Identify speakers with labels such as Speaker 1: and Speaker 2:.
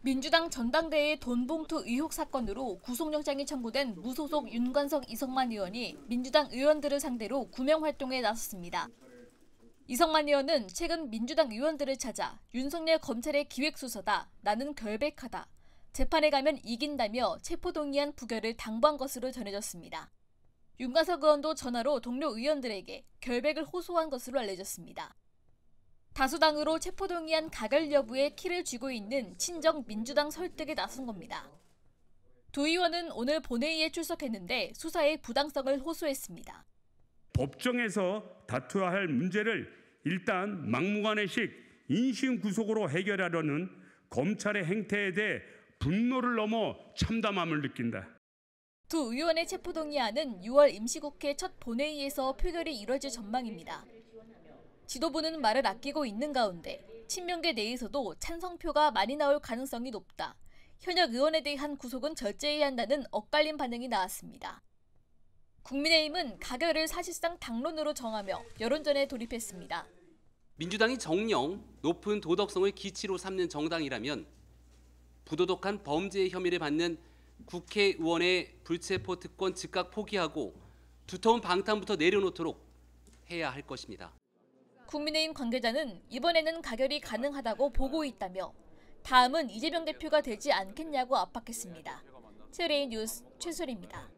Speaker 1: 민주당 전당대회 돈봉투 의혹 사건으로 구속영장이 청구된 무소속 윤관석 이성만 의원이 민주당 의원들을 상대로 구명 활동에 나섰습니다. 이성만 의원은 최근 민주당 의원들을 찾아 윤석열 검찰의 기획수사다, 나는 결백하다, 재판에 가면 이긴다며 체포동의안 부결을 당부한 것으로 전해졌습니다. 윤관석 의원도 전화로 동료 의원들에게 결백을 호소한 것으로 알려졌습니다. 다수당으로 체포동의안 가결 여부에 키를 쥐고 있는 친정 민주당 설득에 나선 겁니다. 두 의원은 오늘 본회의에 출석했는데 수사의 부당성을 호소했습니다.
Speaker 2: 법정에서 다투어야 할 문제를 일단 막무가내식 인신 구속으로 해결하려는 검찰의 행태에 대해 분노를 넘어 참담함을 느낀다.
Speaker 1: 두 의원의 체포동의안은 6월 임시국회 첫 본회의에서 표결이 이뤄질 전망입니다. 지도부는 말을 아끼고 있는 가운데 친명계 내에서도 찬성표가 많이 나올 가능성이 높다. 현역 의원에 대한 구속은 절제해야 한다는 엇갈린 반응이 나왔습니다. 국민의힘은 가결을 사실상 당론으로 정하며 여론전에 돌입했습니다.
Speaker 3: 민주당이 정령 높은 도덕성을 기치로 삼는 정당이라면 부도덕한 범죄 혐의를 받는 국회의원의 불체포 특권 즉각 포기하고 두터운 방탄부터 내려놓도록 해야 할 것입니다.
Speaker 1: 국민의힘 관계자는 이번에는 가결이 가능하다고 보고 있다며 다음은 이재명 대표가 되지 않겠냐고 압박했습니다. 트레이 뉴스 최솔입니다.